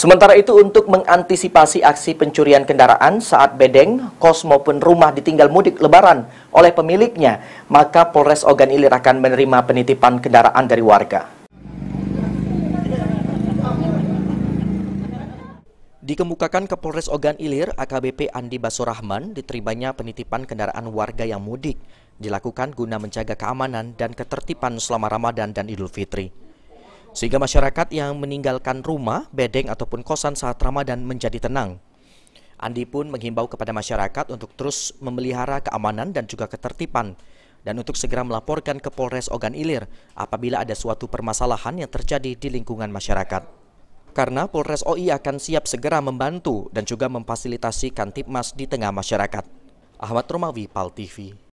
Sementara itu untuk mengantisipasi aksi pencurian kendaraan saat bedeng, kos maupun rumah ditinggal mudik lebaran oleh pemiliknya, maka Polres Ogan Ilir akan menerima penitipan kendaraan dari warga. Dikemukakan ke Polres Ogan Ilir, AKBP Andi Basurahman, diterimanya penitipan kendaraan warga yang mudik. Dilakukan guna menjaga keamanan dan ketertiban selama Ramadan dan Idul Fitri. Sehingga masyarakat yang meninggalkan rumah, bedeng ataupun kosan saat Ramadan menjadi tenang. Andi pun menghimbau kepada masyarakat untuk terus memelihara keamanan dan juga ketertiban dan untuk segera melaporkan ke Polres Ogan Ilir apabila ada suatu permasalahan yang terjadi di lingkungan masyarakat karena Polres OI akan siap segera membantu dan juga memfasilitasi Kantipmas di tengah masyarakat. Ahmad Romawi, Pal TV.